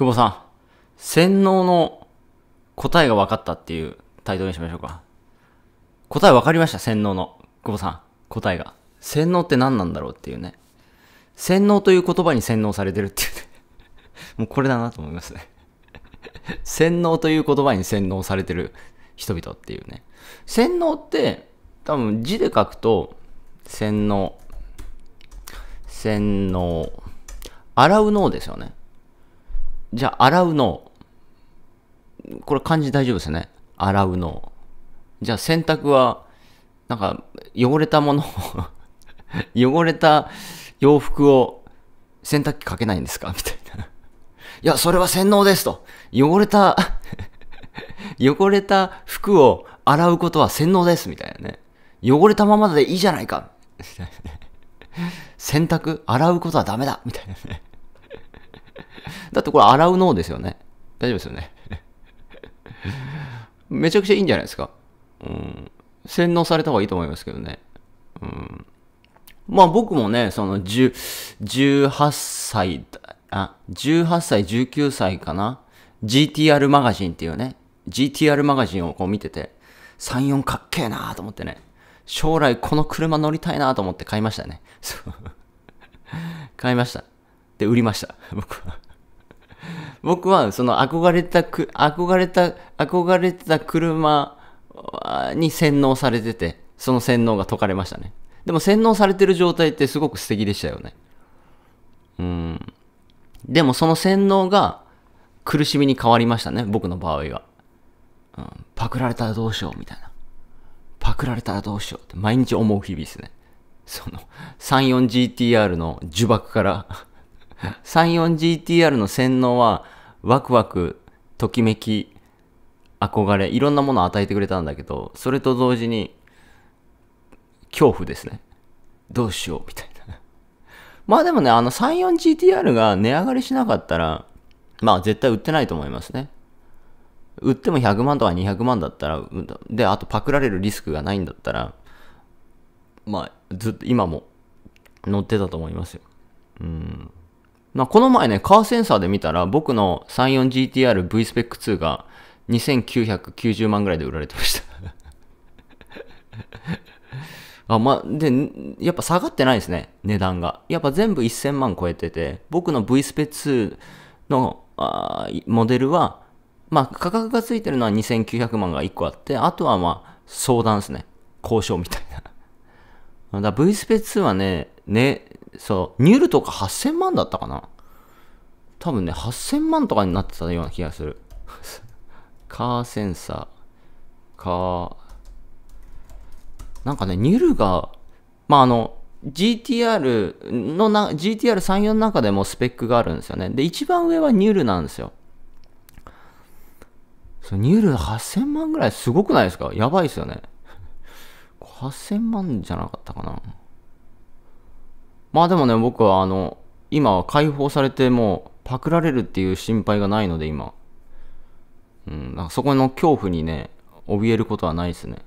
久保さん、洗脳の答えが分かったっていうタイトルにしましょうか。答え分かりました、洗脳の。久保さん、答えが。洗脳って何なんだろうっていうね。洗脳という言葉に洗脳されてるっていうね。もうこれだなと思いますね。洗脳という言葉に洗脳されてる人々っていうね。洗脳って多分字で書くと洗脳、洗脳、洗う脳ですよね。じゃあ、洗うの。これ漢字大丈夫ですね。洗うの。じゃあ、洗濯は、なんか、汚れたものを 汚れた洋服を洗濯機かけないんですかみたいな。いや、それは洗脳ですと。汚れた 汚れた服を洗うことは洗脳ですみたいなね。汚れたままでいいじゃないか。洗濯洗うことはダメだみたいなね。だってこれ洗うのですよね。大丈夫ですよね。めちゃくちゃいいんじゃないですか。うん。洗脳された方がいいと思いますけどね。うん。まあ僕もね、その10、18歳、あ、18歳、19歳かな。GTR マガジンっていうね、GTR マガジンをこう見てて、3、4かっけえなーと思ってね、将来この車乗りたいなーと思って買いましたね。そう。買いました。で、売りました。僕は。僕はその憧れたく、憧れた、憧れてた車に洗脳されてて、その洗脳が解かれましたね。でも洗脳されてる状態ってすごく素敵でしたよね。うん。でもその洗脳が苦しみに変わりましたね、僕の場合は。うん、パクられたらどうしようみたいな。パクられたらどうしようって毎日思う日々ですね。その 34GTR の呪縛から 34GTR の洗脳はワクワク、ときめき、憧れ、いろんなものを与えてくれたんだけど、それと同時に恐怖ですね。どうしよう、みたいな。まあでもね、あの 34GTR が値上がりしなかったら、まあ絶対売ってないと思いますね。売っても100万とか200万だったら、で、あとパクられるリスクがないんだったら、まあ、ずっと今も乗ってたと思いますよ。うん。まあ、この前ね、カーセンサーで見たら、僕の 34GTR V スペック2が2990万ぐらいで売られてました あ、まあ、で、やっぱ下がってないですね、値段が。やっぱ全部1000万超えてて、僕の V スペ2のあモデルは、まあ、価格がついてるのは2900万が1個あって、あとはまあ、相談ですね。交渉みたいなだ V スペ2はね、ね、そう、ニュールとか8000万だったかな多分ね、8000万とかになってたような気がする。カーセンサー、カー、なんかね、ニュルが、まあ、あの、GTR のな、GTR34 の中でもスペックがあるんですよね。で、一番上はニュルなんですよ。そう、ニュル8000万ぐらいすごくないですかやばいですよね。8000万じゃなかったかな。まあでもね、僕はあの、今は解放されてもうパクられるっていう心配がないので今。うん、なんかそこの恐怖にね、怯えることはないですね。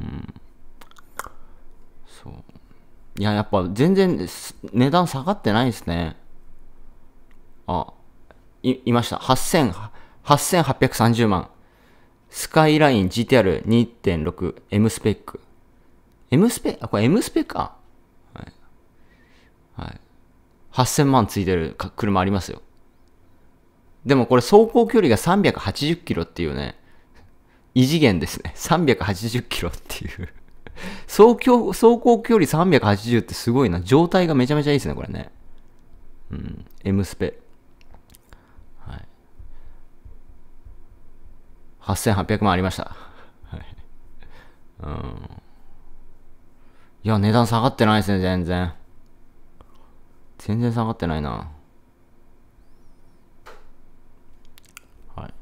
うん。そう。いや、やっぱ全然値段下がってないですね。あ、い、いました。8830万。スカイライン GTR2.6 M スペック。M スペックあ、これ M スペックか。はい。はい。8000万ついてる車ありますよ。でもこれ走行距離が380キロっていうね、異次元ですね。380キロっていう走行。走行距離380ってすごいな。状態がめちゃめちゃいいですね、これね。うん。M スペ。8800万ありました。はい。うん。いや、値段下がってないですね、全然。全然下がってないな。はい。だか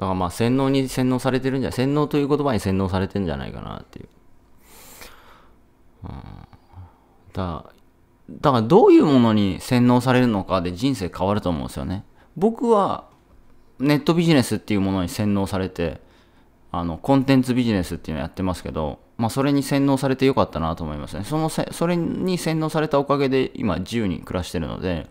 らまあ、洗脳に洗脳されてるんじゃ、洗脳という言葉に洗脳されてんじゃないかなっていう。うん。だ、だからどういうものに洗脳されるのかで人生変わると思うんですよね。僕はネットビジネスっていうものに洗脳されて、あの、コンテンツビジネスっていうのをやってますけど、まあ、それに洗脳されてよかったなと思いますね。そのせ、それに洗脳されたおかげで、今、自由に暮らしてるので、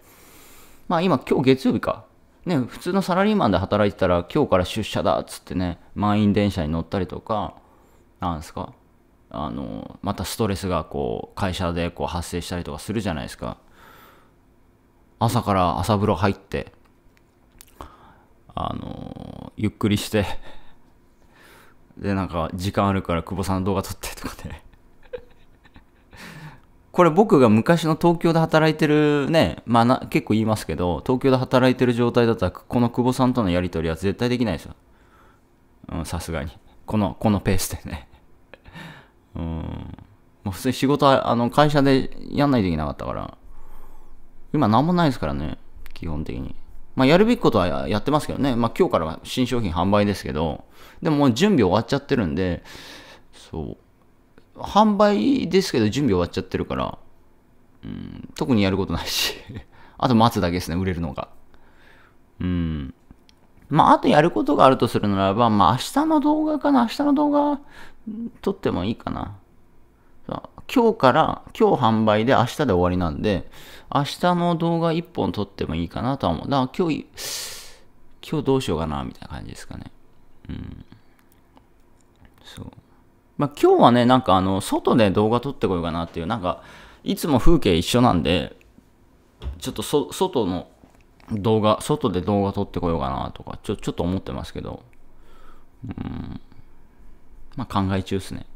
まあ、今、今日月曜日か。ね、普通のサラリーマンで働いてたら、今日から出社だっつってね、満員電車に乗ったりとか、なんですか、あの、またストレスがこう、会社でこう発生したりとかするじゃないですか。朝から朝風呂入って、あのゆっくりしてで、なんか、時間あるから久保さんの動画撮ってとかで これ僕が昔の東京で働いてるね、まあな、結構言いますけど、東京で働いてる状態だったら、この久保さんとのやり取りは絶対できないですよ。うん、さすがに。この、このペースでね うん。もう普通に仕事は、あの、会社でやんないといけなかったから。今何もないですからね、基本的に。まあ、やるべきことはやってますけどね、まあ、今日からは新商品販売ですけど、でももう準備終わっちゃってるんで、そう、販売ですけど準備終わっちゃってるから、うん、特にやることないし あと待つだけですね、売れるのが。うん。まあ、あとやることがあるとするならば、まあ、明日の動画かな、明日の動画撮ってもいいかな。今日から、今日販売で明日で終わりなんで、明日の動画1本撮ってもいいかなとは思う。だから今日、今日どうしようかな、みたいな感じですかね。うん。そう。まあ今日はね、なんかあの、外で動画撮ってこようかなっていう、なんか、いつも風景一緒なんで、ちょっとそ外の動画、外で動画撮ってこようかなとか、ちょ、ちょっと思ってますけど、うん。まあ考え中ですね。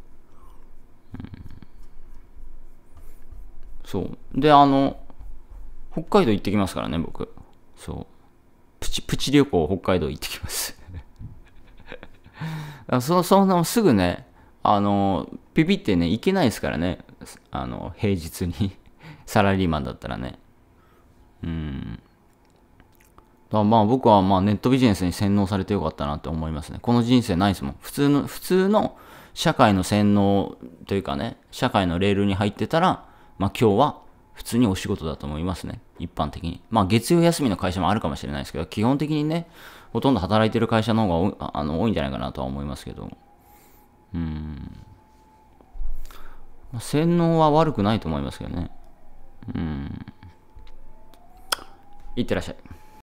そうであの北海道行ってきますからね僕そうプチプチ旅行北海道行ってきます そそんなすぐねあのピピってね行けないですからねあの平日に サラリーマンだったらねうんだまあ僕はまあネットビジネスに洗脳されてよかったなって思いますねこの人生ないですもん普通の普通の社会の洗脳というかね社会のレールに入ってたらまあ今日は普通にお仕事だと思いますね。一般的に。まあ月曜休みの会社もあるかもしれないですけど、基本的にね、ほとんど働いてる会社の方があの多いんじゃないかなとは思いますけど。うん。洗脳は悪くないと思いますけどね。うん。いってらっしゃい。